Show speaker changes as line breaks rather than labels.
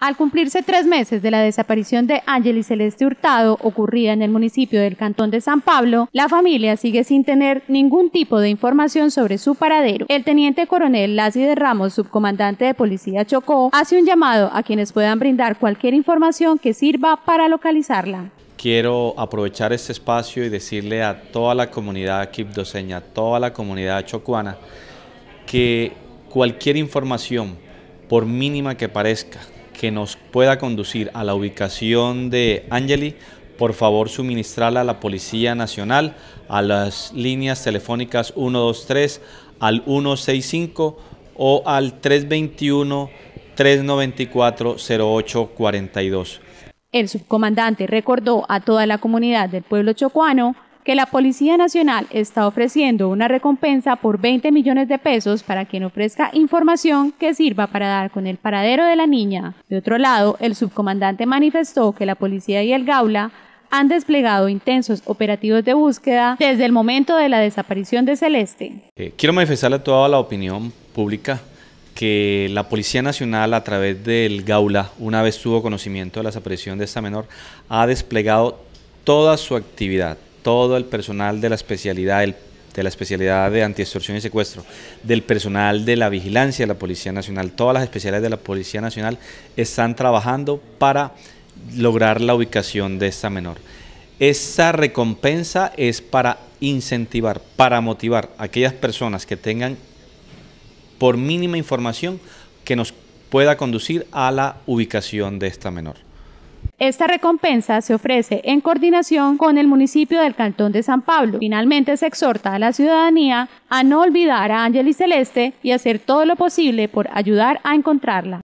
Al cumplirse tres meses de la desaparición de Ángel y Celeste Hurtado, ocurrida en el municipio del Cantón de San Pablo, la familia sigue sin tener ningún tipo de información sobre su paradero. El teniente coronel de Ramos, subcomandante de Policía Chocó, hace un llamado a quienes puedan brindar cualquier información que sirva para localizarla.
Quiero aprovechar este espacio y decirle a toda la comunidad quibdoseña, a toda la comunidad chocuana, que cualquier información, por mínima que parezca, que nos pueda conducir a la ubicación de Angeli, por favor suministrarla a la Policía Nacional a las líneas telefónicas 123 al 165 o al 321 394 0842.
El subcomandante recordó a toda la comunidad del pueblo chocuano que la Policía Nacional está ofreciendo una recompensa por 20 millones de pesos para quien ofrezca información que sirva para dar con el paradero de la niña. De otro lado, el subcomandante manifestó que la policía y el Gaula han desplegado intensos operativos de búsqueda desde el momento de la desaparición de Celeste.
Eh, quiero manifestarle a toda la opinión pública que la Policía Nacional a través del Gaula, una vez tuvo conocimiento de la desaparición de esta menor, ha desplegado toda su actividad todo el personal de la especialidad, de la especialidad de antiextorsión y secuestro, del personal de la vigilancia de la Policía Nacional, todas las especialidades de la Policía Nacional están trabajando para lograr la ubicación de esta menor. Esa recompensa es para incentivar, para motivar a aquellas personas que tengan por mínima información que nos pueda conducir a la ubicación de esta menor.
Esta recompensa se ofrece en coordinación con el municipio del Cantón de San Pablo. Finalmente se exhorta a la ciudadanía a no olvidar a Ángel y Celeste y hacer todo lo posible por ayudar a encontrarla.